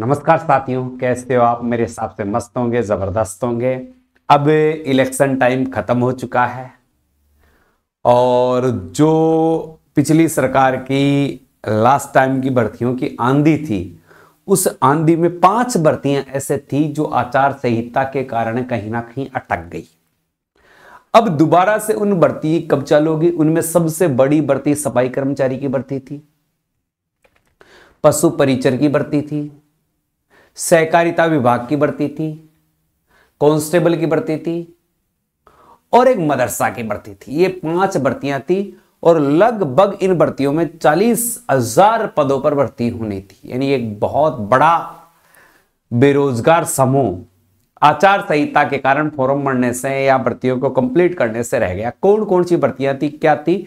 नमस्कार साथियों कैसे हो आप मेरे हिसाब से मस्त होंगे ज़बरदस्त होंगे अब इलेक्शन टाइम ख़त्म हो चुका है और जो पिछली सरकार की लास्ट टाइम की भर्तियों की आंधी थी उस आंधी में पांच भर्तियां ऐसे थी जो आचार संहिता के कारण कहीं ना कहीं अटक गई अब दोबारा से उन भर्ती कब चलोगी उनमें सबसे बड़ी भर्ती सफाई कर्मचारी की भर्ती थी पशु परिचर की भर्ती थी सहकारिता विभाग की भर्ती थी कांस्टेबल की भर्ती थी और एक मदरसा की भर्ती थी ये पांच भर्तियां थी और लगभग इन भर्तियों में चालीस हजार पदों पर भर्ती होनी थी यानी एक बहुत बड़ा बेरोजगार समूह आचार संहिता के कारण फॉर्म भरने से या भर्तियों को कंप्लीट करने से रह गया कौन कौन सी भर्तियां थी क्या थी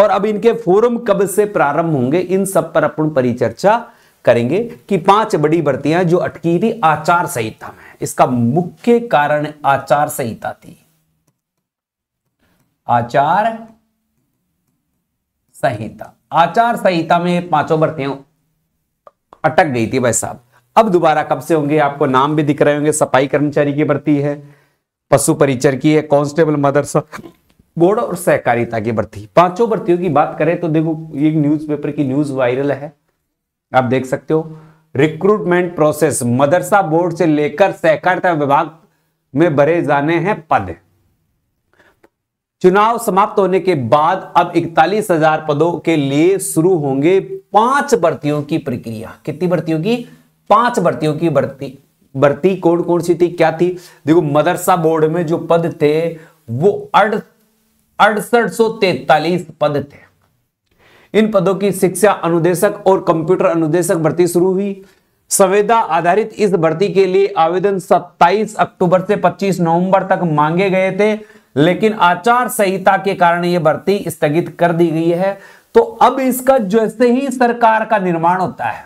और अब इनके फोरम कब से प्रारंभ होंगे इन सब पर अपन परिचर्चा करेंगे कि पांच बड़ी भर्तियां जो अटकी थी आचार संहिता में इसका मुख्य कारण आचार संहिता थी आचार संहिता आचार संहिता में पांचों भर्तियां अटक गई थी भाई साहब अब दोबारा कब से होंगे आपको नाम भी दिख रहे होंगे सफाई कर्मचारी की भर्ती है पशु परिचर की है कांस्टेबल मदरसा बोर्ड और सहकारिता की भर्ती पांचों भर्तियों की बात करें तो देखो ये पेपर की न्यूज़ वायरल है आप देख सकते हो रिक्रूटमेंट प्रोसेस मदरसा बोर्ड से लेकर सहकारिता विभाग में भरे जाने हैं पद चुनाव समाप्त होने के बाद अब इकतालीस हजार पदों के लिए शुरू होंगे पांच भर्तियों की प्रक्रिया कितनी भर्तियों की पांच भर्तियों की भर्ती भर्ती कौन कौन सी थी क्या थी देखो मदरसा बोर्ड में जो पद थे वो अड़सठ सौ तैतालीस पद थे इन पदों की शिक्षा अनुदेशक और कंप्यूटर अनुदेशक भर्ती शुरू हुई संवेदा आधारित इस भर्ती के लिए आवेदन 27 अक्टूबर से 25 नवंबर तक मांगे गए थे लेकिन आचार संहिता के कारण यह भर्ती स्थगित कर दी गई है तो अब इसका जैसे ही सरकार का निर्माण होता है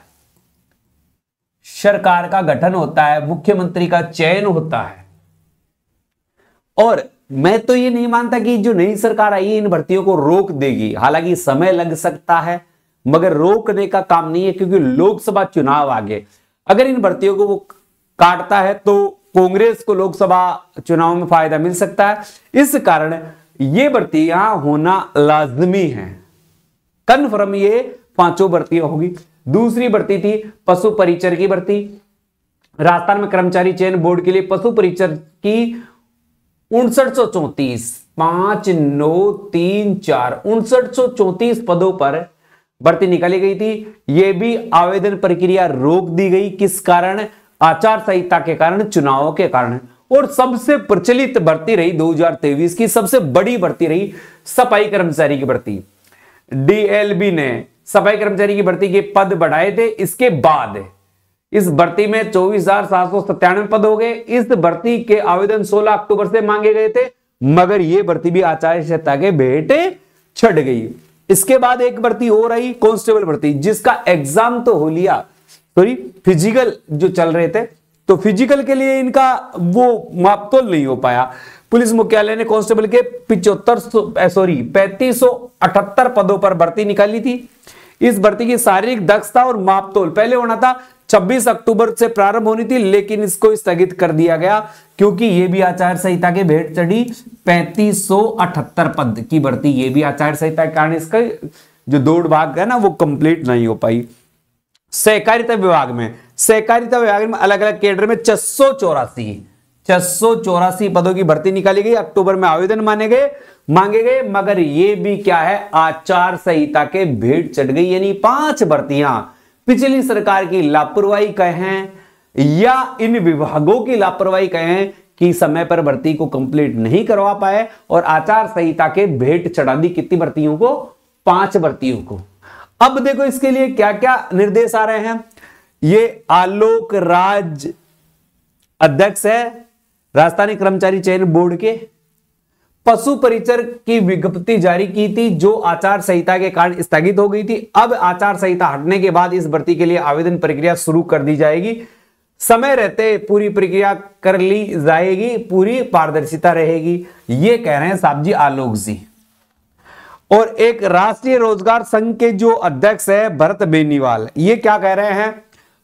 सरकार का गठन होता है मुख्यमंत्री का चयन होता है और मैं तो ये नहीं मानता कि जो नई सरकार आई इन भर्तियों को रोक देगी हालांकि समय लग सकता है मगर रोकने का काम नहीं है क्योंकि लोकसभा चुनाव आगे अगर इन भर्तियों को वो काटता है तो कांग्रेस को लोकसभा चुनाव में फायदा मिल सकता है इस कारण ये भर्तियां होना लाजमी है कन्फर्म ये पांचों भर्तियां होगी दूसरी भर्ती थी पशु परिचर की भर्ती राजस्थान में कर्मचारी चयन बोर्ड के लिए पशु परिचर की उनसठ सौ चौतीस पांच नौ तीन चार उनसठ सौ चौतीस पदों पर भर्ती निकाली गई थी यह भी आवेदन प्रक्रिया रोक दी गई किस कारण आचार संहिता के कारण चुनावों के कारण और सबसे प्रचलित भर्ती रही 2023 की सबसे बड़ी भर्ती रही सफाई कर्मचारी की भर्ती डीएलबी ने सफाई कर्मचारी की भर्ती के पद बढ़ाए थे इसके बाद इस भर्ती में चौबीस हजार सात सौ सत्तानवे पद हो गए इस भर्ती के आवेदन 16 अक्टूबर से मांगे गए थे मगर यह भर्ती भी आचार्य संहिता के बेटे छट गई इसके बाद एक भर्ती हो रही कॉन्स्टेबल भर्ती जिसका एग्जाम तो हो लिया सॉरी फिजिकल जो चल रहे थे तो फिजिकल के लिए इनका वो मापतोल नहीं हो पाया पुलिस मुख्यालय ने कांस्टेबल के पिचहत्तर सॉरी पैंतीस पदों पर भर्ती निकाली थी इस भर्ती की शारीरिक दक्षता और मापतोल पहले होना था 26 अक्टूबर से प्रारंभ होनी थी लेकिन इसको स्थगित कर दिया गया क्योंकि यह भी आचार संहिता के भेंट चढ़ी पैंतीस पद की भर्ती ये भी आचार संहिता के कारण इसका जो दौड़ भाग है ना वो कंप्लीट नहीं हो पाई सहकारिता विभाग में सहकारिता विभाग में अलग अलग केडर में छह छह पदों की भर्ती निकाली गई अक्टूबर में आवेदन माने गए मांगे गए मगर ये भी क्या है आचार संहिता के भीड़ चढ़ गई यानी पांच भर्तियां पिछली सरकार की लापरवाही कहें या इन विभागों की लापरवाही कहें कि समय पर भर्ती को कंप्लीट नहीं करवा पाए और आचार संहिता के भेंट चढ़ा दी कितनी भर्तियों को पांच भर्तियों को अब देखो इसके लिए क्या क्या निर्देश आ रहे हैं ये आलोक राज अध्यक्ष है राजस्थानी कर्मचारी चयन बोर्ड के पशु परिचर की विज्ञप्ति जारी की थी जो आचार संहिता के कारण स्थगित हो गई थी अब आचार संहिता हटने के बाद इस भर्ती के लिए आवेदन प्रक्रिया शुरू कर दी जाएगी समय रहते पूरी प्रक्रिया कर ली जाएगी पूरी पारदर्शिता रहेगी ये कह रहे हैं साहब जी आलोक जी और एक राष्ट्रीय रोजगार संघ के जो अध्यक्ष है भरत बेनीवाल ये क्या कह रहे हैं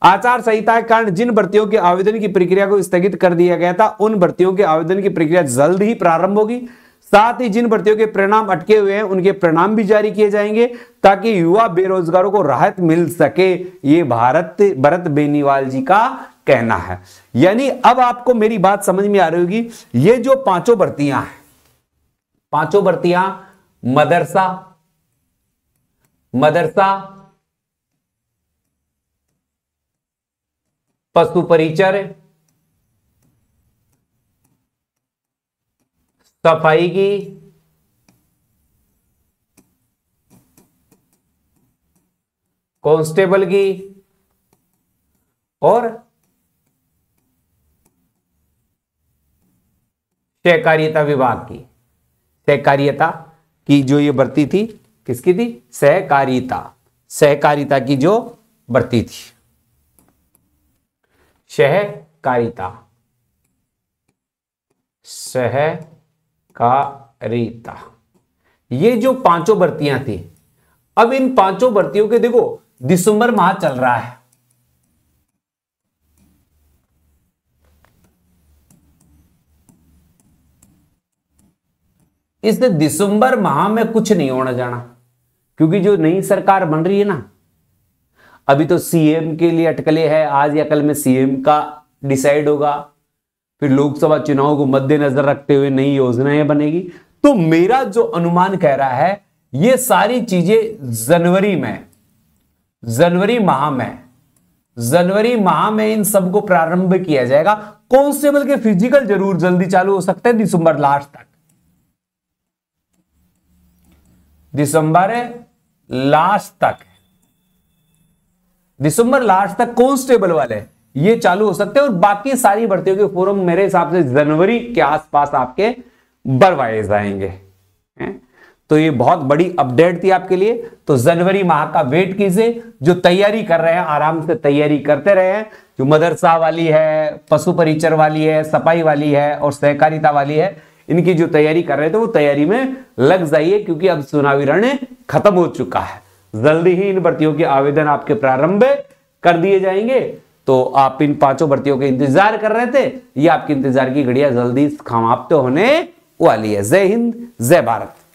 आचार संहिता के कारण जिन भर्तियों के आवेदन की प्रक्रिया को स्थगित कर दिया गया था उन भर्तियों के आवेदन की प्रक्रिया जल्द ही प्रारंभ होगी साथ ही जिन भर्तियों के परिणाम अटके हुए हैं उनके परिणाम भी जारी किए जाएंगे ताकि युवा बेरोजगारों को राहत मिल सके ये भारत भरत बेनीवाल जी का कहना है यानी अब आपको मेरी बात समझ में आ रही होगी ये जो पांचों भर्तियां हैं पांचों भर्तियां मदरसा मदरसा पशु परिचर सफाई की कांस्टेबल की और सहकारिता विभाग की सहकारिता की जो ये भर्ती थी किसकी थी सहकारिता सहकारिता की जो भर्ती थी सहकारिता सहकारिता ये जो पांचों बर्तियां थी अब इन पांचों बर्तियों के देखो दिसंबर माह चल रहा है इस दिसंबर माह में कुछ नहीं होना जाना क्योंकि जो नई सरकार बन रही है ना अभी तो सीएम के लिए अटकले है आज या कल में सीएम का डिसाइड होगा फिर लोकसभा चुनाव को मद्देनजर रखते हुए नई योजनाएं बनेगी तो मेरा जो अनुमान कह रहा है ये सारी चीजें जनवरी में जनवरी माह में जनवरी माह में इन सबको प्रारंभ किया जाएगा कॉन्स्टेबल के फिजिकल जरूर जल्दी चालू हो सकते हैं दिसंबर लास्ट तक दिसंबर लास्ट तक है दिसंबर लास्ट तक कॉन्स्टेबल वाले ये चालू हो सकते हैं और बाकी सारी भर्तियों के फोरम मेरे हिसाब से जनवरी के आसपास आपके बरवाए जाएंगे तो ये बहुत बड़ी अपडेट थी आपके लिए तो जनवरी माह का वेट कीजिए जो तैयारी कर रहे हैं आराम से तैयारी करते रहे हैं जो मदरसा वाली है पशु परिचर वाली है सफाई वाली है और सहकारिता वाली है इनकी जो तैयारी कर रहे थे तो वो तैयारी में लग जाइए क्योंकि अब चुनावी रण खत्म हो चुका है जल्दी ही इन भर्तियों के आवेदन आपके प्रारंभ कर दिए जाएंगे तो आप इन पांचों भर्तियों के इंतजार कर रहे थे ये आपके इंतजार की घड़िया जल्दी समाप्त होने वाली है जय हिंद जय भारत